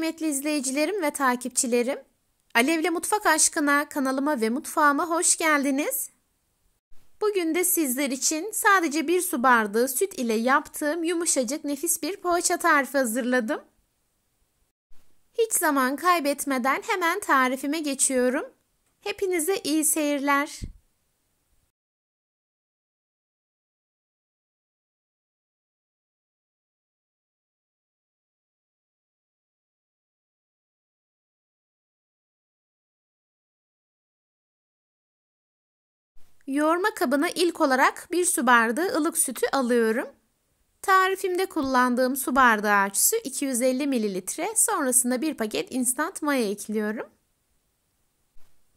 kıymetli izleyicilerim ve takipçilerim. Alevle Mutfak Aşkına kanalıma ve mutfağıma hoş geldiniz. Bugün de sizler için sadece bir su bardağı süt ile yaptığım yumuşacık nefis bir poğaça tarifi hazırladım. Hiç zaman kaybetmeden hemen tarifime geçiyorum. Hepinize iyi seyirler. Yoğurma kabına ilk olarak bir su bardağı ılık sütü alıyorum. Tarifimde kullandığım su bardağı ölçüsü 250 ml. Sonrasında bir paket instant maya ekliyorum.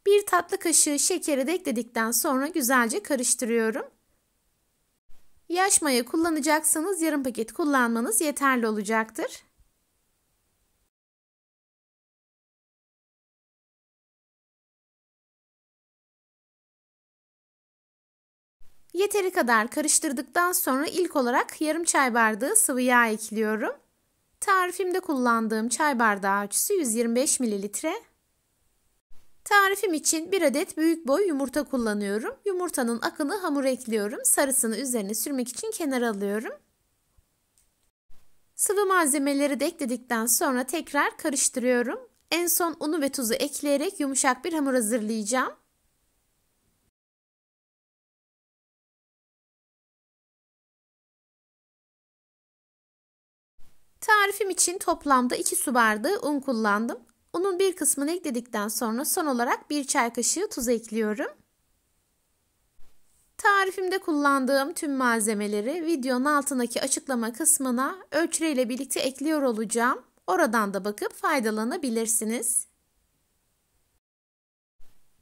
Bir tatlı kaşığı şekeri de ekledikten sonra güzelce karıştırıyorum. Yaş maya kullanacaksanız yarım paket kullanmanız yeterli olacaktır. Yeteri kadar karıştırdıktan sonra ilk olarak yarım çay bardağı sıvı yağ ekliyorum. Tarifimde kullandığım çay bardağı ölçüsü 125 mililitre. Tarifim için bir adet büyük boy yumurta kullanıyorum. Yumurtanın akını hamura ekliyorum. Sarısını üzerine sürmek için kenara alıyorum. Sıvı malzemeleri de ekledikten sonra tekrar karıştırıyorum. En son unu ve tuzu ekleyerek yumuşak bir hamur hazırlayacağım. Tarifim için toplamda 2 su bardağı un kullandım. Unun bir kısmını ekledikten sonra son olarak 1 çay kaşığı tuz ekliyorum. Tarifimde kullandığım tüm malzemeleri videonun altındaki açıklama kısmına ölçüyle birlikte ekliyor olacağım. Oradan da bakıp faydalanabilirsiniz.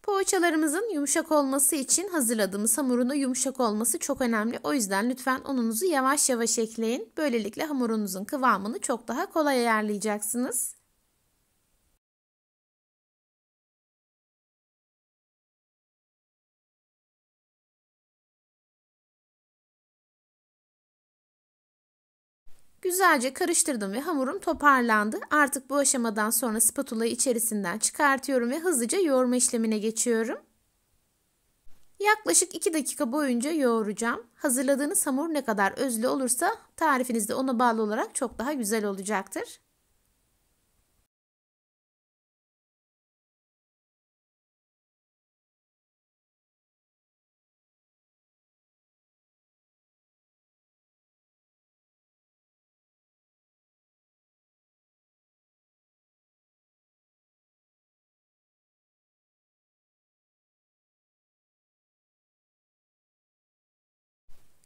Poğaçalarımızın yumuşak olması için hazırladığımız hamurun da yumuşak olması çok önemli. O yüzden lütfen ununuzu yavaş yavaş ekleyin. Böylelikle hamurunuzun kıvamını çok daha kolay ayarlayacaksınız. Güzelce karıştırdım ve hamurum toparlandı. Artık bu aşamadan sonra spatulayı içerisinden çıkartıyorum ve hızlıca yoğurma işlemine geçiyorum. Yaklaşık 2 dakika boyunca yoğuracağım. Hazırladığınız hamur ne kadar özlü olursa tarifinizde ona bağlı olarak çok daha güzel olacaktır.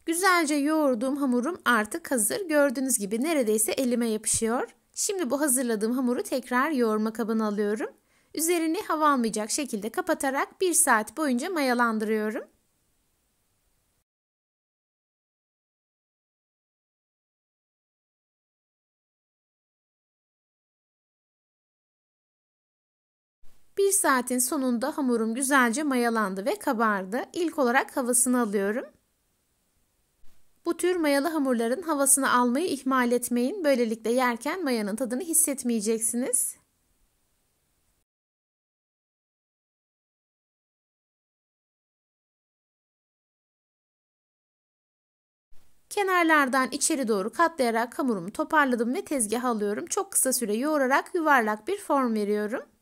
Güzelce yoğurduğum hamurum artık hazır. Gördüğünüz gibi neredeyse elime yapışıyor. Şimdi bu hazırladığım hamuru tekrar yoğurma kabına alıyorum. Üzerini hava almayacak şekilde kapatarak 1 saat boyunca mayalandırıyorum. Bir saatin sonunda hamurum güzelce mayalandı ve kabardı. İlk olarak havasını alıyorum. Bu tür mayalı hamurların havasını almayı ihmal etmeyin. Böylelikle yerken mayanın tadını hissetmeyeceksiniz. Kenarlardan içeri doğru katlayarak hamurumu toparladım ve tezgaha alıyorum. Çok kısa süre yoğurarak yuvarlak bir form veriyorum.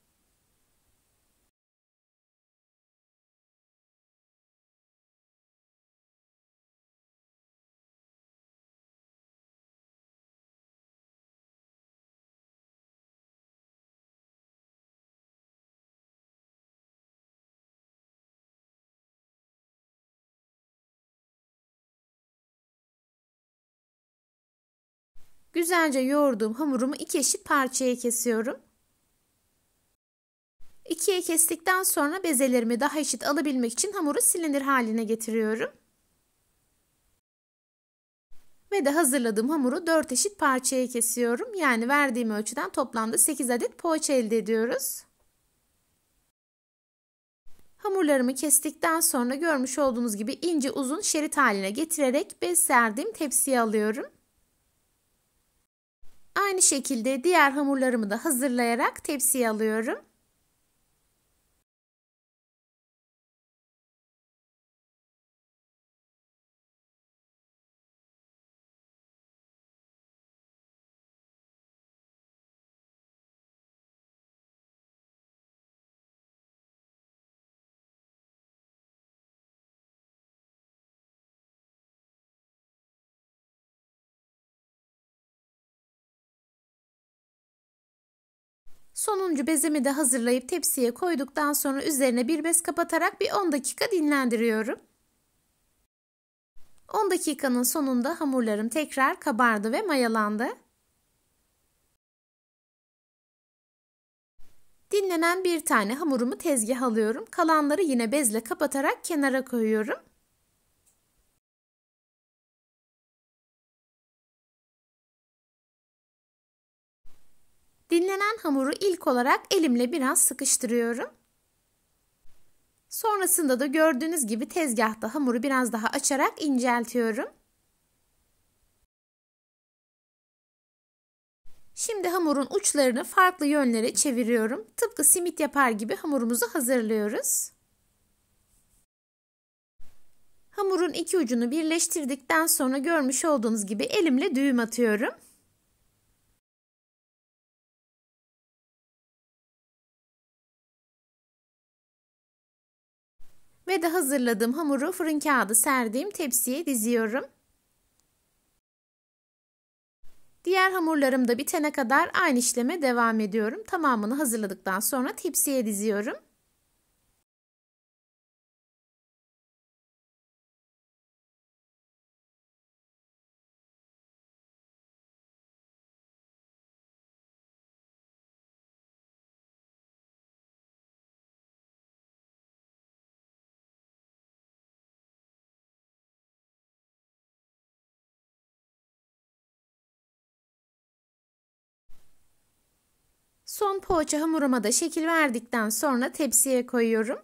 Güzelce yoğurduğum hamurumu iki eşit parçaya kesiyorum. İkiye kestikten sonra bezelerimi daha eşit alabilmek için hamuru silindir haline getiriyorum. Ve de hazırladığım hamuru 4 eşit parçaya kesiyorum. Yani verdiğim ölçüden toplamda 8 adet poğaça elde ediyoruz. Hamurlarımı kestikten sonra görmüş olduğunuz gibi ince uzun şerit haline getirerek bez serdiğim tepsiye alıyorum. Aynı şekilde diğer hamurlarımı da hazırlayarak tepsiye alıyorum. Sonuncu bezemi de hazırlayıp tepsiye koyduktan sonra üzerine bir bez kapatarak bir 10 dakika dinlendiriyorum. 10 dakikanın sonunda hamurlarım tekrar kabardı ve mayalandı. Dinlenen bir tane hamurumu tezgah alıyorum. Kalanları yine bezle kapatarak kenara koyuyorum. Dinlenen hamuru ilk olarak elimle biraz sıkıştırıyorum. Sonrasında da gördüğünüz gibi tezgahta hamuru biraz daha açarak inceltiyorum. Şimdi hamurun uçlarını farklı yönlere çeviriyorum. Tıpkı simit yapar gibi hamurumuzu hazırlıyoruz. Hamurun iki ucunu birleştirdikten sonra görmüş olduğunuz gibi elimle düğüm atıyorum. Ve de hazırladığım hamuru fırın kağıdı serdiğim tepsiye diziyorum. Diğer hamurlarım da bitene kadar aynı işleme devam ediyorum. Tamamını hazırladıktan sonra tepsiye diziyorum. Son poğaça hamuruma da şekil verdikten sonra tepsiye koyuyorum.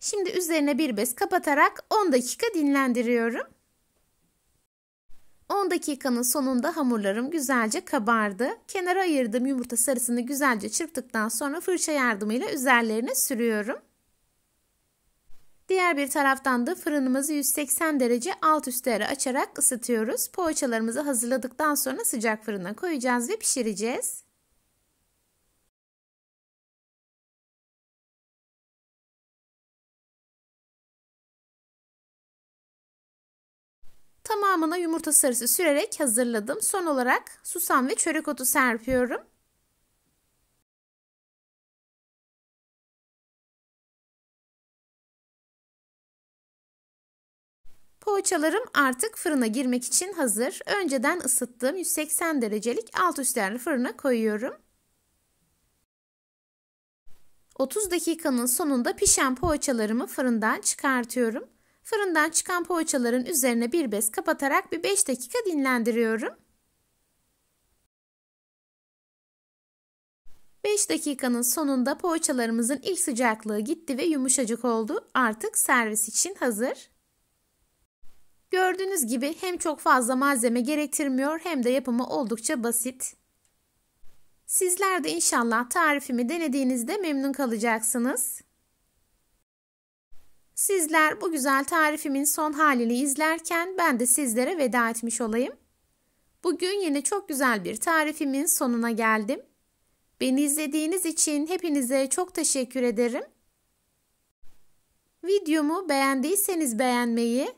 Şimdi üzerine bir bez kapatarak 10 dakika dinlendiriyorum. 10 dakikanın sonunda hamurlarım güzelce kabardı. Kenara ayırdığım yumurta sarısını güzelce çırptıktan sonra fırça yardımıyla üzerlerine sürüyorum. Diğer bir taraftan da fırınımızı 180 derece alt üst ara açarak ısıtıyoruz. Poğaçalarımızı hazırladıktan sonra sıcak fırına koyacağız ve pişireceğiz. Tamamına yumurta sarısı sürerek hazırladım. Son olarak susam ve çörek otu serpiyorum. Poğaçalarım artık fırına girmek için hazır. Önceden ısıttığım 180 derecelik alt üst fırına koyuyorum. 30 dakikanın sonunda pişen poğaçalarımı fırından çıkartıyorum. Fırından çıkan poğaçaların üzerine bir bez kapatarak bir 5 dakika dinlendiriyorum. 5 dakikanın sonunda poğaçalarımızın ilk sıcaklığı gitti ve yumuşacık oldu. Artık servis için hazır. Gördüğünüz gibi hem çok fazla malzeme gerektirmiyor hem de yapımı oldukça basit. Sizler de inşallah tarifimi denediğinizde memnun kalacaksınız. Sizler bu güzel tarifimin son halini izlerken ben de sizlere veda etmiş olayım. Bugün yine çok güzel bir tarifimin sonuna geldim. Beni izlediğiniz için hepinize çok teşekkür ederim. Videomu beğendiyseniz beğenmeyi,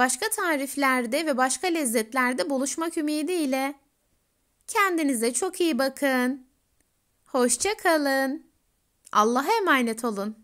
başka tariflerde ve başka lezzetlerde buluşmak ümidiyle. Kendinize çok iyi bakın. Hoşça kalın. Allah'a emanet olun.